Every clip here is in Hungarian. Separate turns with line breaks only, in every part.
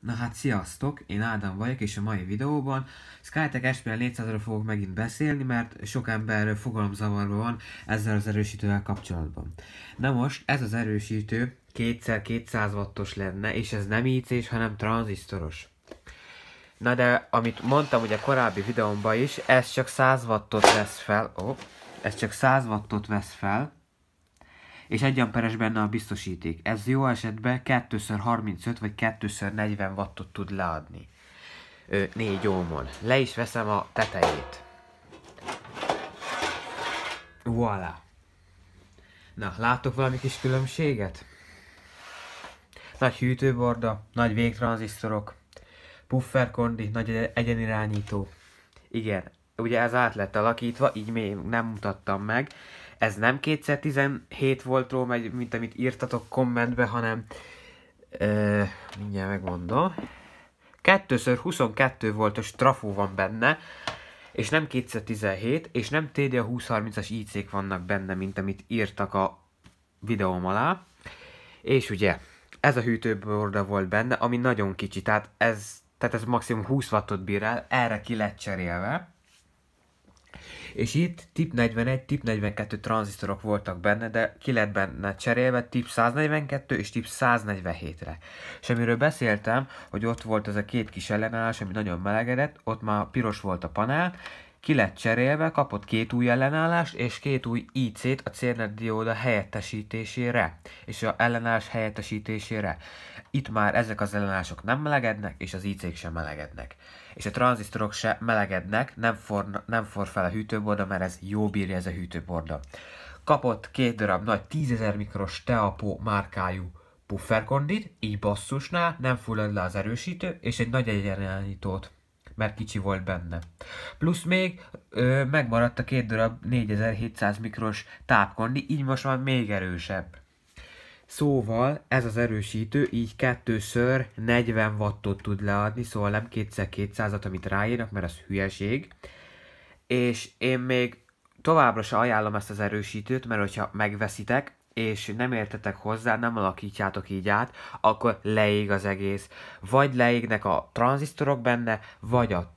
Na hát sziasztok, én Ádám vagyok, és a mai videóban Skytech SPL 400 ről fogok megint beszélni, mert sok ember fogalomzavarban van ezzel az erősítővel kapcsolatban. Na most, ez az erősítő 2x200 wattos lenne, és ez nem ic és hanem tranzisztoros. Na de, amit mondtam ugye korábbi videómban is, ez csak 100 wattot vesz fel, oh, ez csak 100 wattot vesz fel, és egy amperes benne a biztosíték. Ez jó esetben 2x35 vagy 2x40 wattot tud leadni. 4 ohmon. Le is veszem a tetejét. Voilà. Na, látok valami kis különbséget? Nagy hűtőborda, nagy végtranzisztorok, pufferkondi, nagy egyenirányító. Igen, ugye ez át lett alakítva, így még nem mutattam meg, ez nem 2017 voltról megy, mint amit írtatok kommentbe, hanem ö, mindjárt megmondom. 2x22 voltos trafó van benne, és nem 2017, és nem TDA 2030-as ic vannak benne, mint amit írtak a videóm alá. És ugye, ez a hűtőborda volt benne, ami nagyon kicsi, tehát ez, tehát ez maximum 20 wattot bír el, erre ki lett cserélve. És itt tip 41, tip 42 tranzisztorok voltak benne, de ki lett benne cserélve tip 142 és tip 147-re. És amiről beszéltem, hogy ott volt ez a két kis ellenállás, ami nagyon melegedett, ott már piros volt a panel, ki lett cserélve, kapott két új ellenállást és két új IC-t a CERNET dióda helyettesítésére, és a ellenállás helyettesítésére. Itt már ezek az ellenállások nem melegednek, és az IC-k sem melegednek. És a tranzisztorok sem melegednek, nem for, nem for fel a hűtőborda, mert ez jó bírja ez a hűtőborda. Kapott két darab nagy 10.000 mikros Teapo márkájú pufferkondit, így basszusnál nem fullad le az erősítő, és egy nagy egyenlítót mert kicsi volt benne. Plusz még ö, megmaradt a két darab 4700 mikros tápkondi, így most már még erősebb. Szóval ez az erősítő így kettőször 40 wattot tud leadni, szóval nem kétszer 200-at, amit ráírnak, mert az hülyeség. És én még továbbra se ajánlom ezt az erősítőt, mert hogyha megveszitek, és nem értetek hozzá, nem alakítjátok így át, akkor leég az egész. Vagy leégnek a tranzisztorok benne, vagy a,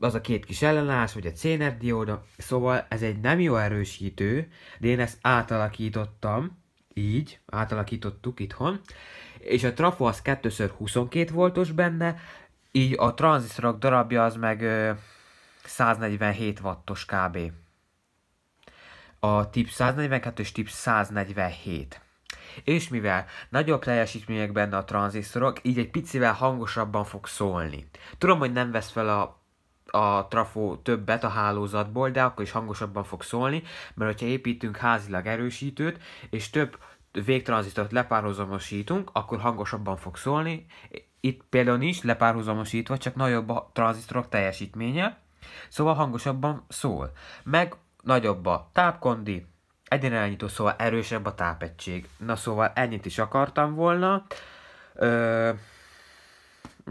az a két kis ellenállás, vagy a CNF dióda. Szóval ez egy nem jó erősítő, de én ezt átalakítottam, így, átalakítottuk itthon, és a trafo az 2x22 voltos benne, így a tranzisztorok darabja az meg 147 wattos kb a tip 142 és tip 147. És mivel nagyobb teljesítmények benne a tranzisztorok, így egy picivel hangosabban fog szólni. Tudom, hogy nem vesz fel a a trafó többet a hálózatból, de akkor is hangosabban fog szólni, mert hogyha építünk házilag erősítőt, és több végtranzisztort lepárhuzamosítunk, akkor hangosabban fog szólni. Itt például nincs lepárhuzamosítva, csak nagyobb a tranzisztorok teljesítménye, szóval hangosabban szól. Meg nagyobb a tápkondi, egyenirányító, szóval erősebb a tápegység. Na szóval ennyit is akartam volna. Ö,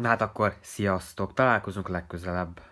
hát akkor sziasztok, találkozunk legközelebb.